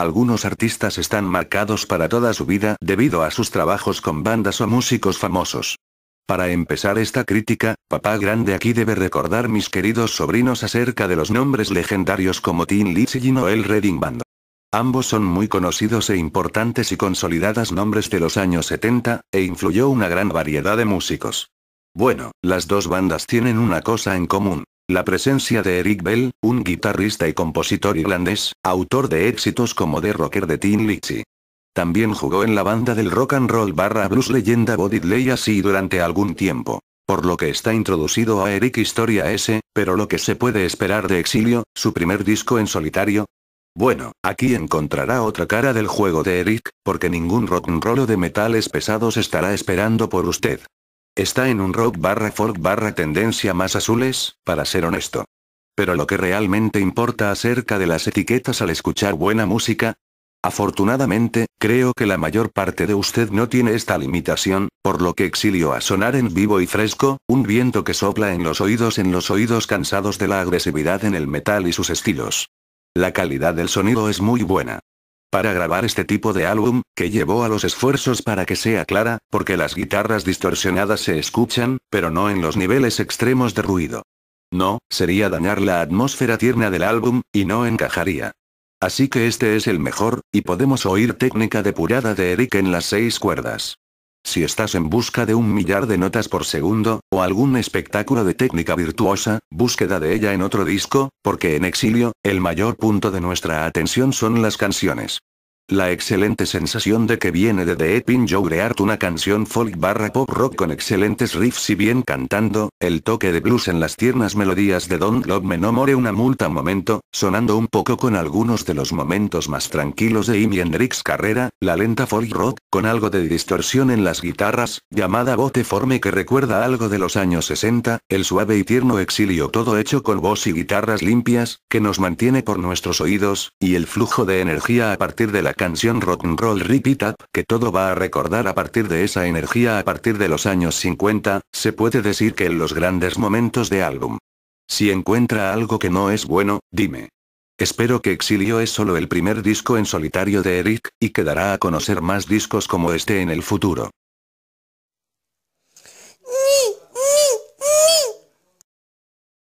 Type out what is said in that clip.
Algunos artistas están marcados para toda su vida debido a sus trabajos con bandas o músicos famosos. Para empezar esta crítica, papá grande aquí debe recordar mis queridos sobrinos acerca de los nombres legendarios como Teen Lizzy y Noel Redding Band. Ambos son muy conocidos e importantes y consolidadas nombres de los años 70, e influyó una gran variedad de músicos. Bueno, las dos bandas tienen una cosa en común. La presencia de Eric Bell, un guitarrista y compositor irlandés, autor de éxitos como The Rocker de Teen Lizzy. También jugó en la banda del rock and roll barra blues leyenda Body Lay así durante algún tiempo. Por lo que está introducido a Eric Historia S, pero lo que se puede esperar de Exilio, su primer disco en solitario. Bueno, aquí encontrará otra cara del juego de Eric, porque ningún rock and roll de metales pesados estará esperando por usted. Está en un rock barra folk barra tendencia más azules, para ser honesto. Pero lo que realmente importa acerca de las etiquetas al escuchar buena música, Afortunadamente, creo que la mayor parte de usted no tiene esta limitación, por lo que exilio a sonar en vivo y fresco, un viento que sopla en los oídos en los oídos cansados de la agresividad en el metal y sus estilos. La calidad del sonido es muy buena para grabar este tipo de álbum, que llevó a los esfuerzos para que sea clara, porque las guitarras distorsionadas se escuchan, pero no en los niveles extremos de ruido. No, sería dañar la atmósfera tierna del álbum, y no encajaría. Así que este es el mejor, y podemos oír técnica depurada de Eric en las seis cuerdas. Si estás en busca de un millar de notas por segundo, o algún espectáculo de técnica virtuosa, búsqueda de ella en otro disco, porque en exilio, el mayor punto de nuestra atención son las canciones. La excelente sensación de que viene de The Epping Joure Art una canción folk barra pop rock con excelentes riffs y bien cantando, el toque de blues en las tiernas melodías de Don Love Me No More una multa momento, sonando un poco con algunos de los momentos más tranquilos de Amy Hendrix carrera, la lenta folk rock, con algo de distorsión en las guitarras, llamada boteforme que recuerda algo de los años 60, el suave y tierno exilio todo hecho con voz y guitarras limpias, que nos mantiene por nuestros oídos, y el flujo de energía a partir de la canción rock and roll que todo va a recordar a partir de esa energía a partir de los años 50, se puede decir que en los grandes momentos de álbum. Si encuentra algo que no es bueno, dime. Espero que Exilio es solo el primer disco en solitario de Eric, y quedará a conocer más discos como este en el futuro.